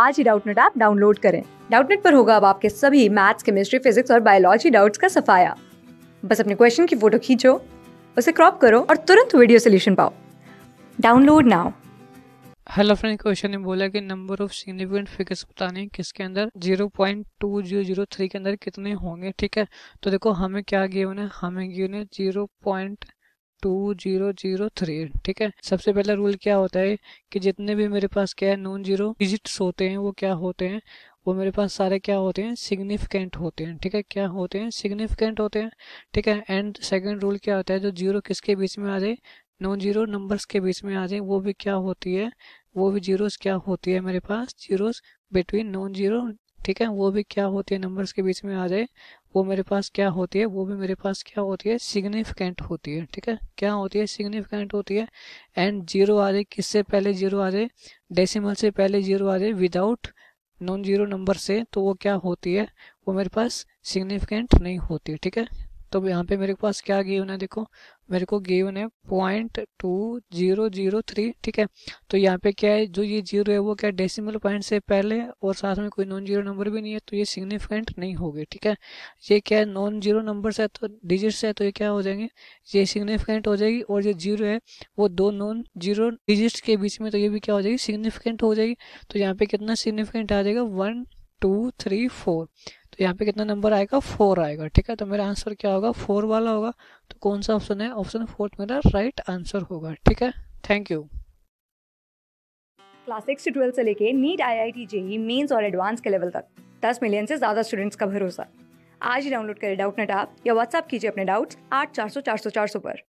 आज ही Doubtnet app download करें डाउटनेट पर होगा अब आपके सभी मैथ्स केमिस्ट्री फिजिक्स और बायोलॉजी डाउट्स का सफाया बस अपने क्वेश्चन की फोटो खींचो उसे क्रॉप करो और तुरंत वीडियो सोल्यूशन पाओ download now hello friend question ने बोला कि नंबर ऑफ सिग्निफिकेंट फिगर्स बताने किसके अंदर 0.2003 के अंदर कितने होंगे ठीक है तो देखो हमें क्या गिवन है हमें गिवन है 0. टू जीरो जीरो थ्री ठीक है सबसे पहला रूल क्या होता है कि जितने भी मेरे पास क्या है नॉन जीरो डिजिट्स होते हैं वो क्या होते हैं वो मेरे पास सारे क्या होते हैं सिग्निफिकेंट होते हैं ठीक है क्या होते हैं सिग्निफिकेंट होते हैं ठीक है एंड सेकंड रूल क्या होता है जो जीरो किसके बीच में आ जाए नॉन जीरो नंबर्स के बीच में आ जाए वो भी क्या होती है वो भी जीरोस क्या होती है मेरे पास जीरोस बिटवीन नॉन जीरो ठीक है वो भी क्या होती है नंबर्स के बीच में आ जाए वो मेरे पास क्या होती है वो भी मेरे पास क्या होती है सिग्निफिकेंट होती है ठीक है क्या होती है सिग्निफिकेंट होती है एंड जीरो आ रहे किससे पहले जीरो आ रहे डेसिमल से पहले जीरो आ रहे विदाउट नॉन जीरो नंबर से तो वो क्या होती है वो मेरे पास सिग्निफिकेंट नहीं होती ठीक है तो यहाँ पे मेरे पास क्या गेवन है देखो मेरे को गेवन है point two zero zero three ठीक है तो यहाँ पे क्या है जो ये जीरो है वो क्या डेसिमल पॉइंट से पहले और साथ में कोई नॉन जीरो नंबर भी नहीं है तो ये सिग्निफिकेंट नहीं होगी ठीक है ये क्या है नॉन जीरो नंबर से तो डिजिट से तो ये क्या हो जाएंगे ये सिग्निफिकेंट हो जाएगी और ये जीरो है वो दो नॉन जीरो डिजिट्स के बीच में तो ये भी क्या हो जाएगी सिग्निफिकेंट हो जाएगी तो यहाँ पे कितना सिग्निफिकेंट आ जाएगा वन टू थ्री फोर तो यहाँ पे कितना नंबर आएगा फोर आएगा ठीक है तो मेरा आंसर क्या होगा फोर वाला होगा तो कौन सा ऑप्शन है ऑप्शन फोर्थ मेरा राइट आंसर होगा ठीक है thank you class six twelfth से लेके NEET I I T JEE Mains और एडवांस के लेवल तक दस मिलियन से ज़्यादा स्टूडेंट्स का भरोसा आज ही डाउनलोड करें डाउट नेट आप या व्हाट्सअप कीजिए अपने डाउट्स आठ चार सौ चार सौ चार सौ पर